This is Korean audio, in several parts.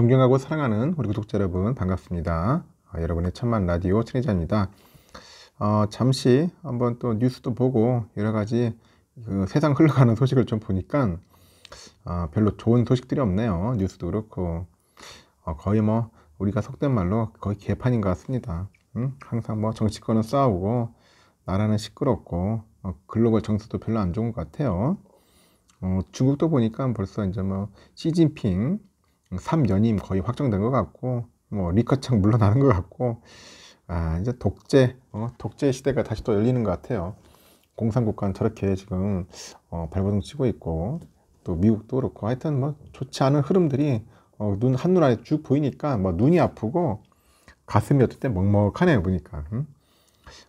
존경하고 사랑하는 우리 구독자 여러분 반갑습니다. 아, 여러분의 천만 라디오 천리자입니다 어, 잠시 한번 또 뉴스도 보고 여러 가지 그 세상 흘러가는 소식을 좀 보니까 아, 별로 좋은 소식들이 없네요. 뉴스도 그렇고 어, 거의 뭐 우리가 속된 말로 거의 개판인 것 같습니다. 응? 항상 뭐 정치권은 싸우고 나라는 시끄럽고 어, 글로벌 정서도 별로 안 좋은 것 같아요. 어, 중국도 보니까 벌써 이제 뭐 시진핑 3연임 거의 확정된 것 같고 뭐 리커창 물러나는 것 같고 아 이제 독재 어, 독재 시대가 다시 또 열리는 것 같아요. 공산국가는 저렇게 지금 어, 발버둥 치고 있고 또 미국도 그렇고 하여튼 뭐 좋지 않은 흐름들이 어, 눈 한눈 안에 쭉 보이니까 뭐 눈이 아프고 가슴이 어떨 때 먹먹하네요 보니까 음?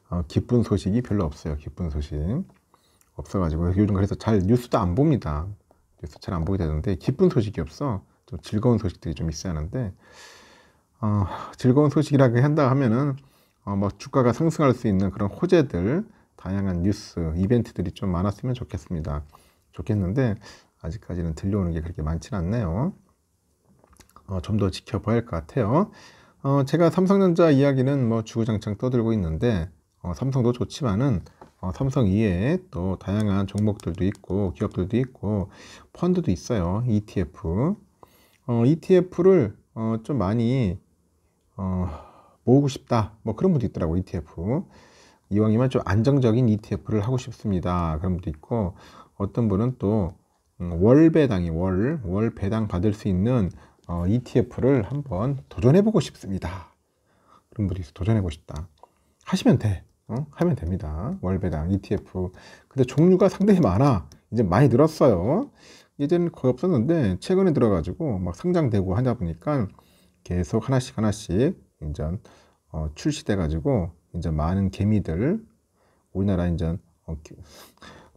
어, 기쁜 소식이 별로 없어요 기쁜 소식 없어가지고 요즘 그래서 잘 뉴스도 안 봅니다 뉴스 잘 안 보게 되는데 기쁜 소식이 없어 또 즐거운 소식들이 좀 있어야 하는데 어, 즐거운 소식이라고 한다 하면은 어, 뭐 주가가 상승할 수 있는 그런 호재들, 다양한 뉴스, 이벤트들이 좀 많았으면 좋겠습니다. 좋겠는데 아직까지는 들려오는 게 그렇게 많진 않네요. 어, 좀 더 지켜봐야 할 것 같아요. 어, 제가 삼성전자 이야기는 뭐 주구장창 떠들고 있는데 어, 삼성도 좋지만은 어, 삼성 이외에 또 다양한 종목들도 있고 기업들도 있고 펀드도 있어요. ETF 어, ETF를 어, 좀 많이 어, 모으고 싶다. 뭐 그런 분도 있더라고 ETF. 이왕이면 좀 안정적인 ETF를 하고 싶습니다. 그런 분도 있고 어떤 분은 또월 음, 배당이 월, 월 배당 받을 수 있는 어, ETF를 한번 도전해보고 싶습니다. 그런 분이 있어 도전해보고 싶다. 하시면 돼. 어? 하면 됩니다. 월 배당, ETF. 근데 종류가 상당히 많아. 이제 많이 늘었어요. 예전에 거의 없었는데 최근에 들어가지고 막 상장되고 하다 보니까 계속 하나씩 하나씩 이제 어, 출시돼 가지고 이제 많은 개미들 우리나라 이제 어,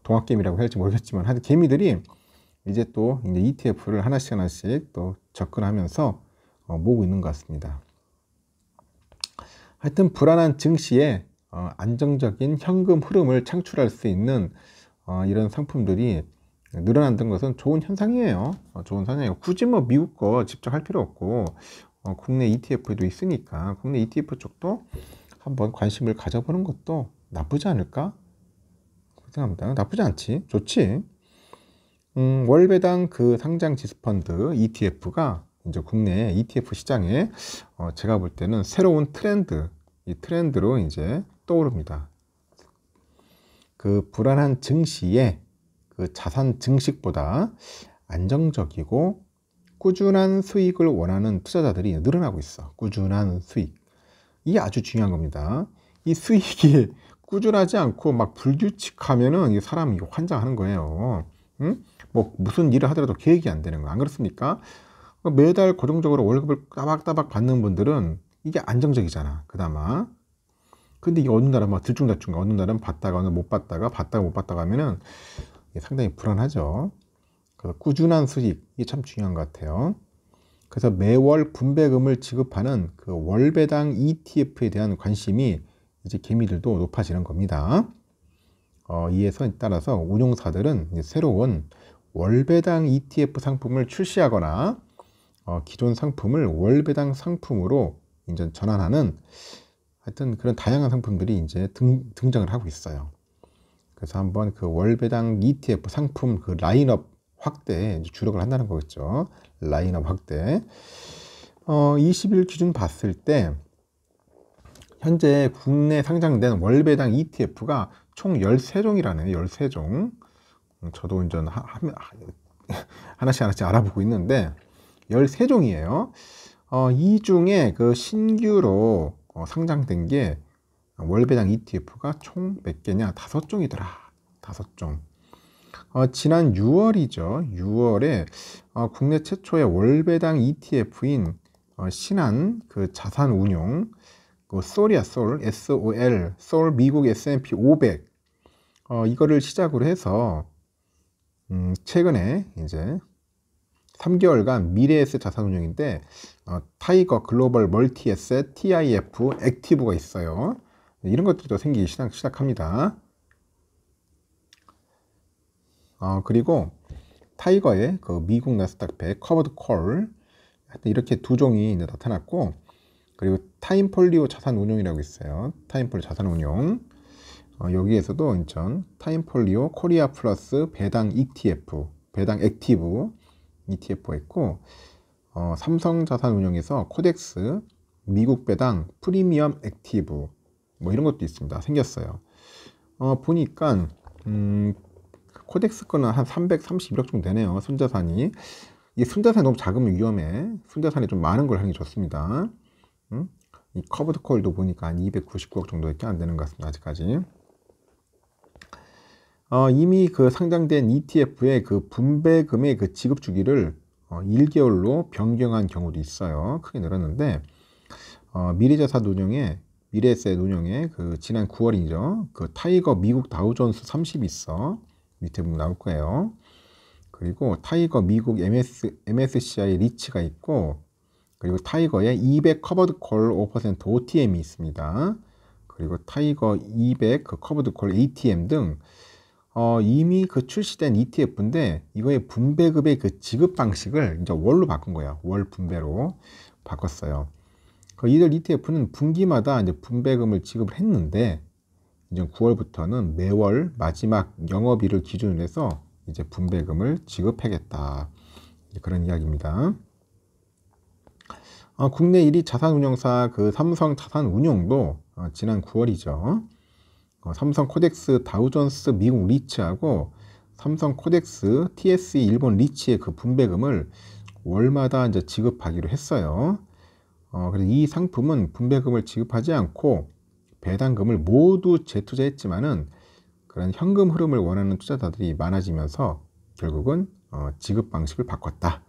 동학개미라고 할지 모르겠지만 하여튼 개미들이 이제 또 이제 ETF를 하나씩 하나씩 또 접근하면서 어, 모으고 있는 것 같습니다. 하여튼 불안한 증시에 어, 안정적인 현금 흐름을 창출할 수 있는 어, 이런 상품들이 늘어난다는 것은 좋은 현상이에요. 어, 좋은 현상이에요. 굳이 뭐 미국 거 집착할 필요 없고 어, 국내 ETF도 있으니까 국내 ETF 쪽도 한번 관심을 가져보는 것도 나쁘지 않을까 생각합니다. 나쁘지 않지. 좋지. 음, 월배당 그 상장 지수펀드 ETF가 이제 국내 ETF 시장에 어, 제가 볼 때는 새로운 트렌드, 이 트렌드로 이제 떠오릅니다. 그 불안한 증시에 그 자산 증식보다 안정적이고 꾸준한 수익을 원하는 투자자들이 늘어나고 있어. 꾸준한 수익. 이게 아주 중요한 겁니다. 이 수익이 꾸준하지 않고 막 불규칙하면은 이 사람이 환장하는 거예요. 응? 뭐 무슨 일을 하더라도 계획이 안 되는 거. 안 그렇습니까? 매달 고정적으로 월급을 따박따박 받는 분들은 이게 안정적이잖아. 그나마. 근데 이 어느 날은 막 들쭉날쭉 어느 날은 받다가 어느 못 받다가 받다가 못 받다가 하면은 예, 상당히 불안하죠. 그래서 꾸준한 수입, 이게 참 중요한 것 같아요. 그래서 매월 분배금을 지급하는 그 월배당 ETF에 대한 관심이 이제 개미들도 높아지는 겁니다. 어, 이에 따라서 운용사들은 새로운 월배당 ETF 상품을 출시하거나 어, 기존 상품을 월배당 상품으로 이제 전환하는 하여튼 그런 다양한 상품들이 이제 등, 등장을 하고 있어요. 그래서 한번 그 월배당 ETF 상품 그 라인업 확대 주력을 한다는 거겠죠. 라인업 확대. 어, 20일 기준 봤을 때 현재 국내 상장된 월배당 ETF가 총 13종이라네요. 13종. 음, 저도 이제 하, 하나씩 하나씩 알아보고 있는데 13종이에요. 어, 이 중에 그 신규로 어, 상장된 게 월배당 ETF가 총 몇 개냐? 다섯 종이더라. 다섯 종. 어, 지난 6월이죠. 6월에 어, 국내 최초의 월배당 ETF인 어, 신한 그 자산운용 그 솔이야 솔 SOL 솔 미국 S&P 500 어, 이거를 시작으로 해서 음, 최근에 이제 3개월간 미래에셋 자산운용인데 어, 타이거 글로벌 멀티에셋 TIF 액티브가 있어요. 네, 이런 것들도 생기기 시작, 시작합니다. 어, 그리고 타이거의 그 미국 나스닥 100 커버드 콜 이렇게 두 종이 이제 나타났고 그리고 타임폴리오 자산운용이라고 있어요. 타임폴리오 자산운용 어, 여기에서도 인천 타임폴리오 코리아 플러스 배당 ETF 배당 액티브 ETF가 있고 어, 삼성자산운용에서 코덱스 미국 배당 프리미엄 액티브 뭐 이런 것도 있습니다. 생겼어요. 어, 보니까 음, 코덱스 거는 한3 3 0억 정도 되네요. 순자산이. 이 순자산이 너무 작으면 위험해. 순자산이 좀 많은 걸 하는 게 좋습니다. 음? 이 커브드 콜도 보니까 한 299억 정도밖에 안 되는 것 같습니다. 아직까지. 어, 이미 그 상장된 ETF의 그 분배금의 그 지급 주기를 어, 1개월로 변경한 경우도 있어요. 크게 늘었는데 어, 미래자산 운영에 미래에셋 운영의 그 지난 9월이죠. 그 타이거 미국 다우존스 30있어 밑에 보면 나올 거예요. 그리고 타이거 미국 MS, MSCI 리치가 있고 그리고 타이거의 200 커버드 콜 5% OTM이 있습니다. 그리고 타이거 200그 커버드 콜 ATM 등 어, 이미 그 출시된 ETF인데 이거의 분배급의 그 지급 방식을 이제 월로 바꾼 거예요. 월 분배로 바꿨어요. 그러니까 이들 ETF는 분기마다 이제 분배금을 지급을 했는데 이제 9월부터는 매월 마지막 영업일을 기준으로 해서 이제 분배금을 지급하겠다 그런 이야기입니다. 어, 국내 1위 자산운용사 그 삼성 자산운용도 어, 지난 9월이죠. 어, 삼성 코덱스 다우존스 미국 리츠하고 삼성 코덱스 TSE 일본 리츠의 그 분배금을 월마다 이제 지급하기로 했어요. 어, 그래서 이 상품은 분배금을 지급하지 않고 배당금을 모두 재투자했지만은 그런 현금 흐름을 원하는 투자자들이 많아지면서 결국은 어, 지급 방식을 바꿨다.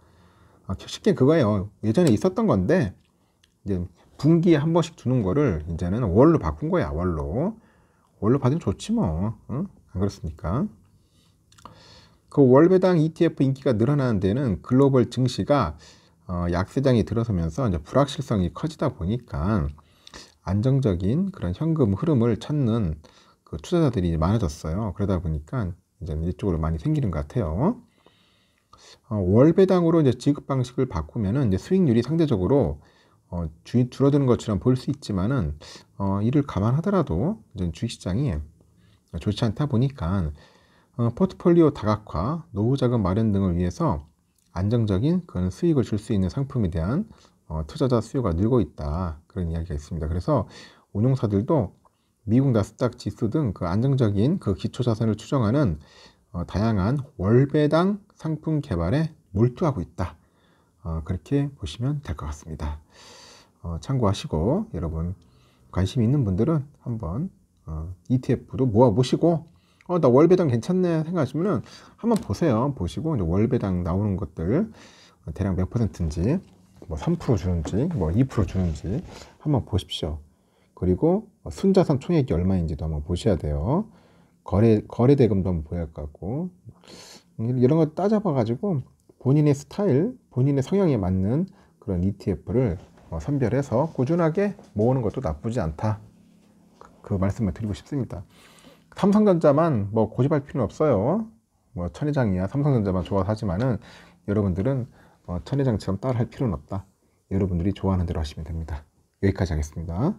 어, 쉽게 그거예요. 예전에 있었던 건데 이제 분기에 한 번씩 주는 거를 이제는 월로 바꾼 거야. 월로 월로 받으면 좋지 뭐. 응? 안 그렇습니까? 그 월배당 ETF 인기가 늘어나는 데는 글로벌 증시가 어, 약세장이 들어서면서 이제 불확실성이 커지다 보니까 안정적인 그런 현금 흐름을 찾는 그 투자자들이 많아졌어요. 그러다 보니까 이제 이쪽으로 많이 생기는 것 같아요. 어, 월 배당으로 이제 지급 방식을 바꾸면은 이제 수익률이 상대적으로 어, 주, 줄어드는 것처럼 볼 수 있지만은 어, 이를 감안하더라도 이제 주식시장이 좋지 않다 보니까 어, 포트폴리오 다각화, 노후자금 마련 등을 위해서 안정적인 그런 수익을 줄 수 있는 상품에 대한 어, 투자자 수요가 늘고 있다 그런 이야기가 있습니다. 그래서 운용사들도 미국 나스닥 지수 등 그 안정적인 그 기초 자산을 추정하는 어, 다양한 월배당 상품 개발에 몰두하고 있다. 어, 그렇게 보시면 될 것 같습니다. 어, 참고하시고 여러분 관심 있는 분들은 한번 어, ETF도 모아보시고 어, 나월 배당 괜찮네 생각하시면은 한번 보세요. 보시고 이제 월 배당 나오는 것들 대략 몇 퍼센트인지 뭐 3% 주는지 뭐 2% 주는지 한번 보십시오. 그리고 순자산 총액이 얼마인지도 한번 보셔야 돼요. 거래 거래 대금도 한번 보여야 할것 같고 이런 걸 따져봐 가지고 본인의 스타일, 본인의 성향에 맞는 그런 ETF를 어, 선별해서 꾸준하게 모으는 것도 나쁘지 않다. 그, 그 말씀을 드리고 싶습니다. 삼성전자만 뭐 고집할 필요는 없어요. 뭐 천회장이야 삼성전자만 좋아서 하지만은 여러분들은 어, 뭐 천회장처럼 따라할 필요는 없다. 여러분들이 좋아하는 대로 하시면 됩니다. 여기까지 하겠습니다.